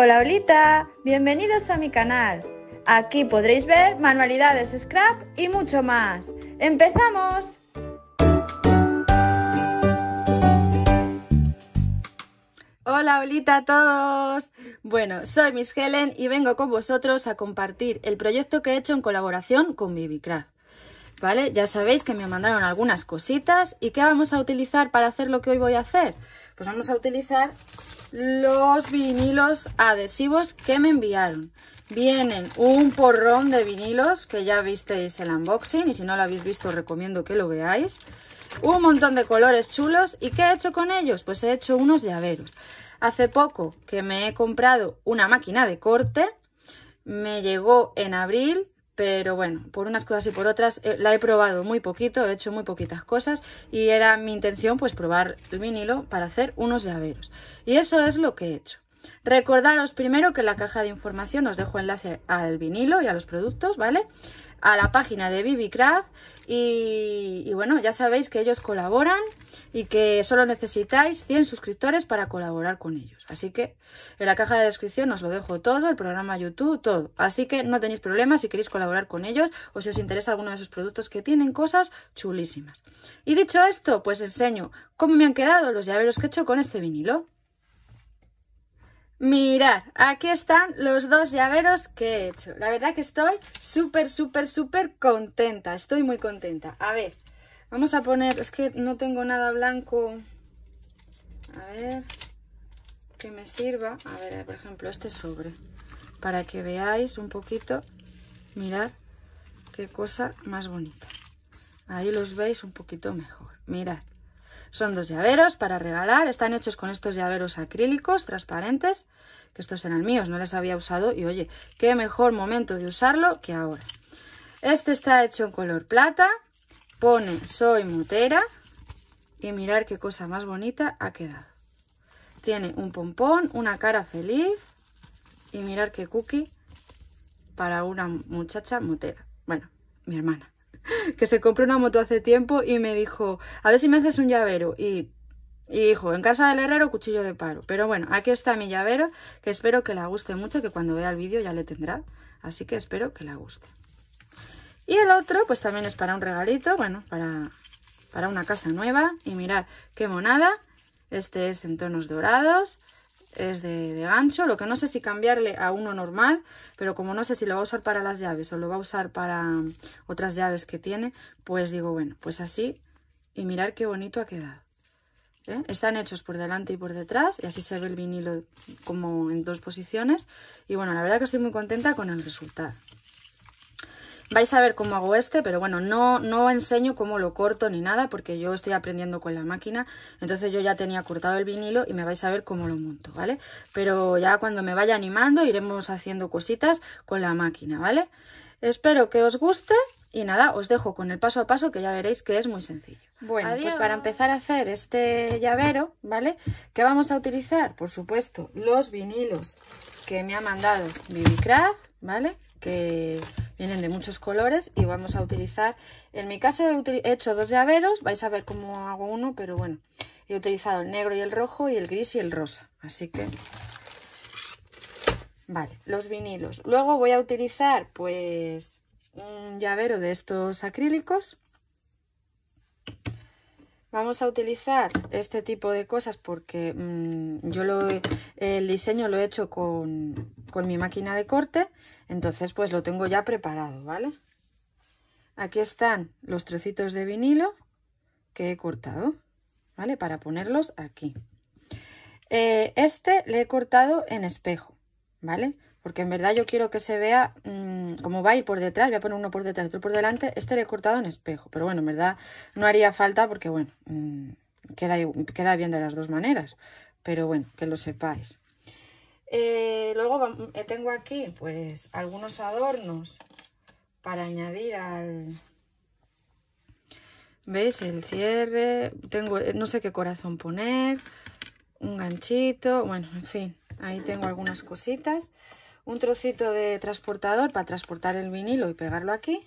Hola, Olita, bienvenidos a mi canal. Aquí podréis ver manualidades scrap y mucho más. ¡Empezamos! Hola, Olita a todos. Bueno, soy Miss Helen y vengo con vosotros a compartir el proyecto que he hecho en colaboración con Craft. ¿vale? Ya sabéis que me mandaron algunas cositas. ¿Y qué vamos a utilizar para hacer lo que hoy voy a hacer? Pues vamos a utilizar los vinilos adhesivos que me enviaron. Vienen un porrón de vinilos, que ya visteis el unboxing, y si no lo habéis visto os recomiendo que lo veáis. Un montón de colores chulos. ¿Y qué he hecho con ellos? Pues he hecho unos llaveros. Hace poco que me he comprado una máquina de corte, me llegó en abril, pero bueno, por unas cosas y por otras eh, la he probado muy poquito, he hecho muy poquitas cosas y era mi intención pues probar el vinilo para hacer unos llaveros. Y eso es lo que he hecho. Recordaros primero que en la caja de información os dejo enlace al vinilo y a los productos, ¿vale? a la página de bibicraft y, y bueno, ya sabéis que ellos colaboran y que solo necesitáis 100 suscriptores para colaborar con ellos. Así que en la caja de descripción os lo dejo todo, el programa YouTube, todo. Así que no tenéis problemas si queréis colaborar con ellos o si os interesa alguno de esos productos que tienen cosas chulísimas. Y dicho esto, pues enseño cómo me han quedado los llaveros que he hecho con este vinilo. Mirad, aquí están los dos llaveros que he hecho. La verdad que estoy súper, súper, súper contenta. Estoy muy contenta. A ver, vamos a poner... Es que no tengo nada blanco. A ver, que me sirva. A ver, por ejemplo, este sobre. Para que veáis un poquito. Mirad qué cosa más bonita. Ahí los veis un poquito mejor. Mirad. Son dos llaveros para regalar, están hechos con estos llaveros acrílicos transparentes, que estos eran míos, no les había usado y oye, qué mejor momento de usarlo que ahora. Este está hecho en color plata, pone soy motera y mirar qué cosa más bonita ha quedado. Tiene un pompón, una cara feliz y mirar qué cookie para una muchacha motera, Bueno, mi hermana que se compró una moto hace tiempo y me dijo, a ver si me haces un llavero. Y, y dijo, en casa del herrero, cuchillo de paro. Pero bueno, aquí está mi llavero, que espero que le guste mucho, que cuando vea el vídeo ya le tendrá. Así que espero que le guste. Y el otro, pues también es para un regalito, bueno, para, para una casa nueva. Y mirar qué monada. Este es en tonos dorados es de, de, gancho, lo que no sé si cambiarle a uno normal, pero como no sé si lo va a usar para las llaves o lo va a usar para mm, otras llaves que tiene, pues digo, bueno, pues así y mirar qué bonito ha quedado. ¿eh? Están hechos por delante y por detrás y así se ve el vinilo como en dos posiciones y bueno, la verdad que estoy muy contenta con el resultado. Vais a ver cómo hago este, pero bueno, no, no enseño cómo lo corto ni nada, porque yo estoy aprendiendo con la máquina. Entonces yo ya tenía cortado el vinilo y me vais a ver cómo lo monto, ¿vale? Pero ya cuando me vaya animando iremos haciendo cositas con la máquina, ¿vale? Espero que os guste y nada, os dejo con el paso a paso que ya veréis que es muy sencillo. Bueno, pues para empezar a hacer este llavero, ¿vale? ¿Qué vamos a utilizar? Por supuesto, los vinilos que me ha mandado ViviCraft, ¿vale? Que vienen de muchos colores y vamos a utilizar, en mi caso he hecho dos llaveros, vais a ver cómo hago uno, pero bueno, he utilizado el negro y el rojo y el gris y el rosa, así que... Vale, los vinilos. Luego voy a utilizar pues un llavero de estos acrílicos Vamos a utilizar este tipo de cosas porque mm, yo lo, el diseño lo he hecho con, mi máquina de corte, entonces pues lo tengo ya preparado, ¿vale? Aquí están los trocitos de vinilo que he cortado, ¿vale? Para ponerlos aquí. Eh, este le he cortado en espejo, ¿vale? porque en verdad yo quiero que se vea mm, como va a ir por detrás, voy a poner uno por detrás otro por delante, este le he cortado en espejo, pero bueno, en verdad no haría falta porque bueno, mm, queda, queda bien de las dos maneras, pero bueno, que lo sepáis. Eh, luego eh, tengo aquí pues algunos adornos para añadir al... ¿Veis? El cierre, tengo eh, no sé qué corazón poner, un ganchito, bueno, en fin, ahí tengo algunas cositas un trocito de transportador para transportar el vinilo y pegarlo aquí.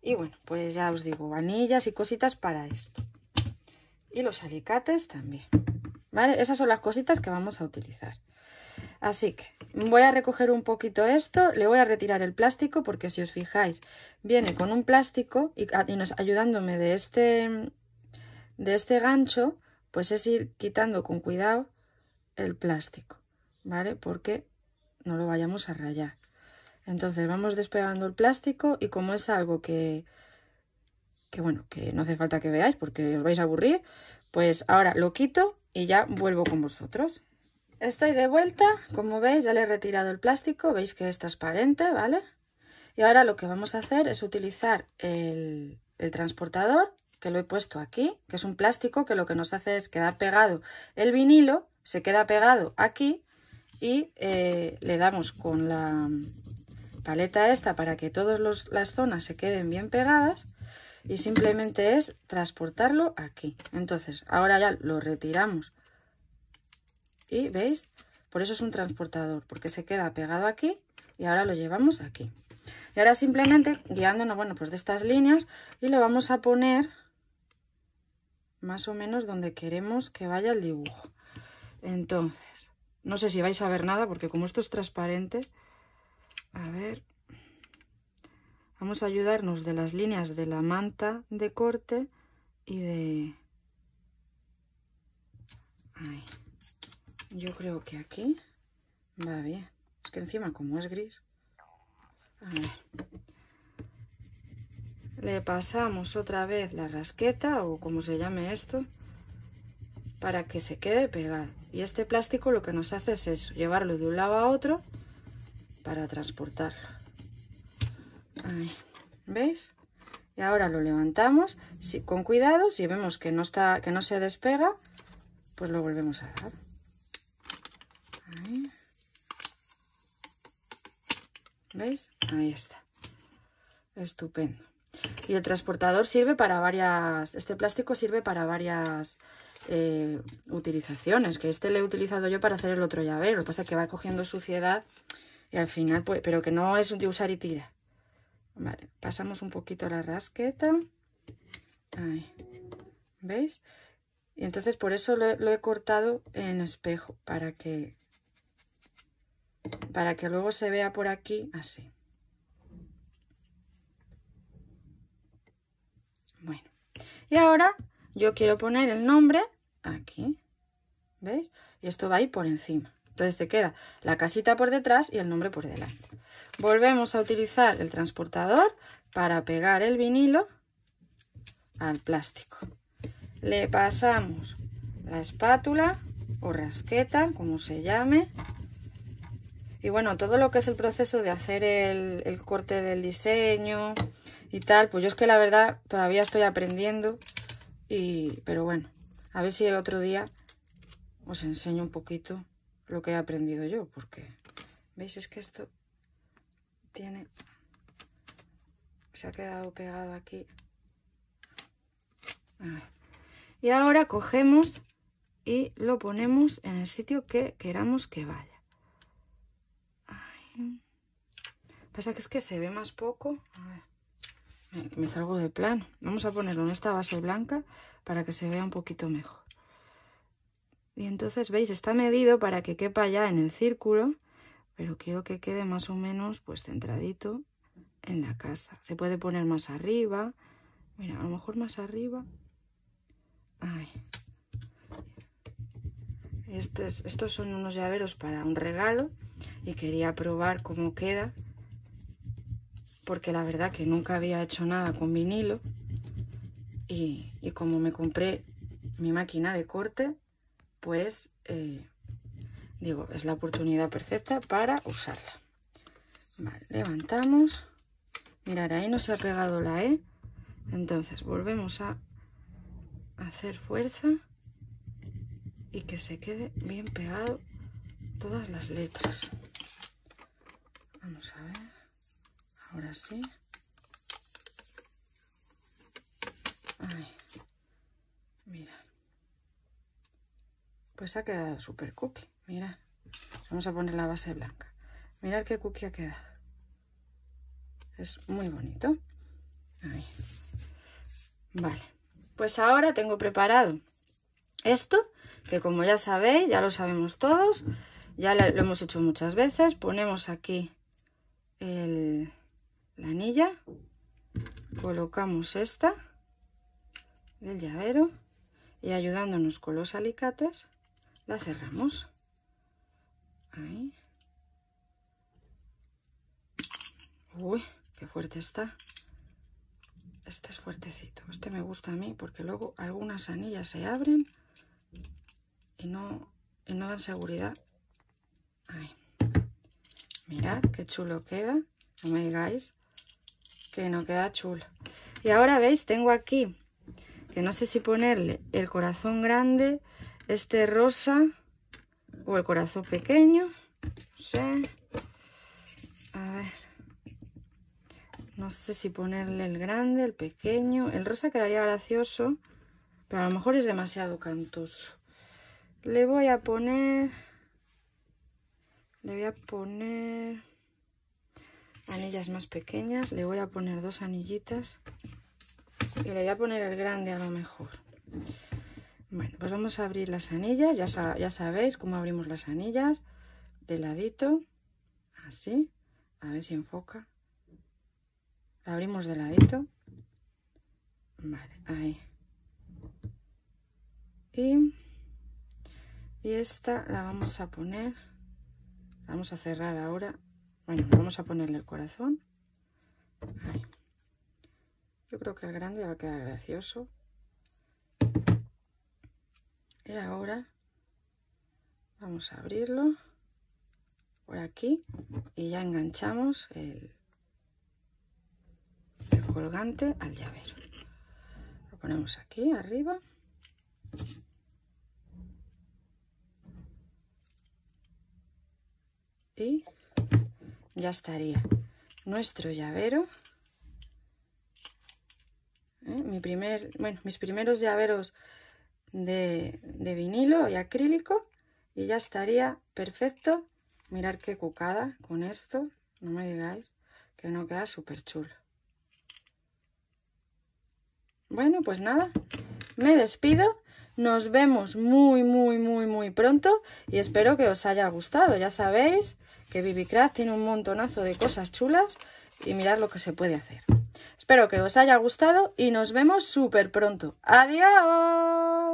Y bueno, pues ya os digo, vanillas y cositas para esto. Y los alicates también. ¿Vale? Esas son las cositas que vamos a utilizar. Así que voy a recoger un poquito esto, le voy a retirar el plástico porque si os fijáis viene con un plástico y, ah, ayudándome de este, de este gancho pues es ir quitando con cuidado el plástico, ¿vale? Porque no lo vayamos a rayar. Entonces vamos despegando el plástico y como es algo que, que bueno, que no hace falta que veáis porque os vais a aburrir, pues ahora lo quito y ya vuelvo con vosotros. Estoy de vuelta, como veis ya le he retirado el plástico, veis que es transparente, ¿vale? Y ahora lo que vamos a hacer es utilizar el, el transportador, que lo he puesto aquí, que es un plástico que lo que nos hace es quedar pegado el vinilo, se queda pegado aquí y eh, le damos con la paleta esta para que todas las zonas se queden bien pegadas y simplemente es transportarlo aquí. Entonces, ahora ya lo retiramos y veis, por eso es un transportador, porque se queda pegado aquí y ahora lo llevamos aquí. Y ahora simplemente guiándonos, bueno, pues de estas líneas y lo vamos a poner más o menos donde queremos que vaya el dibujo. Entonces, no sé si vais a ver nada, porque como esto es transparente... A ver... Vamos a ayudarnos de las líneas de la manta de corte y de... yo creo que aquí va bien. Es que encima, como es gris... A ver... Le pasamos otra vez la rasqueta, o como se llame esto, para que se quede pegado. Y este plástico lo que nos hace es llevarlo de un lado a otro para transportarlo. ¿Veis? Y ahora lo levantamos con cuidado. Si vemos que no, está, que no se despega, pues lo volvemos a dar. ¿Veis? Ahí está. Estupendo. Y el transportador sirve para varias... Este plástico sirve para varias eh, utilizaciones. Que este le he utilizado yo para hacer el otro llavero. Lo que pasa es que va cogiendo suciedad y al final... Pues, pero que no es un usar y tira. Vale, pasamos un poquito la rasqueta. Ahí. ¿Veis? Y entonces por eso lo, lo he cortado en espejo. Para que... Para que luego se vea por aquí así. Bueno, y ahora yo quiero poner el nombre aquí, ¿veis? Y esto va a ir por encima. Entonces te queda la casita por detrás y el nombre por delante. Volvemos a utilizar el transportador para pegar el vinilo al plástico. Le pasamos la espátula o rasqueta, como se llame, y bueno, todo lo que es el proceso de hacer el, corte del diseño y tal, pues yo es que la verdad todavía estoy aprendiendo. pero bueno, a ver si otro día os enseño un poquito lo que he aprendido yo, porque veis es que esto tiene se ha quedado pegado aquí y ahora cogemos y lo ponemos en el sitio que queramos que vaya Pasa que es que se ve más poco. A ver, me salgo de plano. Vamos a ponerlo en esta base blanca para que se vea un poquito mejor. Y entonces, ¿veis? Está medido para que quepa ya en el círculo, pero quiero que quede más o menos pues centradito en la casa. Se puede poner más arriba. Mira, a lo mejor más arriba. Ahí. Estos, son unos llaveros para un regalo y quería probar cómo queda porque la verdad que nunca había hecho nada con vinilo y, como me compré mi máquina de corte, pues eh, digo, es la oportunidad perfecta para usarla. levantamos. Mirar, ahí no se ha pegado la E. Entonces volvemos a hacer fuerza y que se quede bien pegado todas las letras vamos a ver ahora sí mira pues ha quedado super cookie mira vamos a poner la base blanca mirad qué cookie ha quedado es muy bonito Ahí. vale pues ahora tengo preparado esto que como ya sabéis, ya lo sabemos todos, ya lo hemos hecho muchas veces, ponemos aquí el, la anilla, colocamos esta del llavero y ayudándonos con los alicates la cerramos. Ahí. Uy, qué fuerte está. Este es fuertecito. Este me gusta a mí porque luego algunas anillas se abren y no, dan seguridad. mira Mirad qué chulo queda. No me digáis que no queda chulo. Y ahora veis, tengo aquí, que no sé si ponerle el corazón grande, este rosa o el corazón pequeño. No sé. A ver. No sé si ponerle el grande, el pequeño. El rosa quedaría gracioso, pero a lo mejor es demasiado cantoso. Le voy a poner... Le voy a poner... Anillas más pequeñas. Le voy a poner dos anillitas. Y le voy a poner el grande a lo mejor. Bueno, pues vamos a abrir las anillas. Ya, sabéis cómo abrimos las anillas. De ladito. Así. A ver si enfoca. abrimos de ladito. Vale, ahí. Y y esta la vamos a poner vamos a cerrar ahora bueno vamos a ponerle el corazón yo creo que el grande va a quedar gracioso y ahora vamos a abrirlo por aquí y ya enganchamos el, el colgante al llavero lo ponemos aquí arriba ya estaría nuestro llavero. ¿Eh? Mi primer, bueno, mis primeros llaveros de, vinilo y acrílico y ya estaría perfecto. Mirar qué cucada con esto, no me digáis que no queda súper chulo. Bueno, pues nada, me despido. Nos vemos muy, muy, muy, muy pronto y espero que os haya gustado. Ya sabéis, que craft tiene un montonazo de cosas chulas y mirad lo que se puede hacer. Espero que os haya gustado y nos vemos súper pronto. ¡Adiós!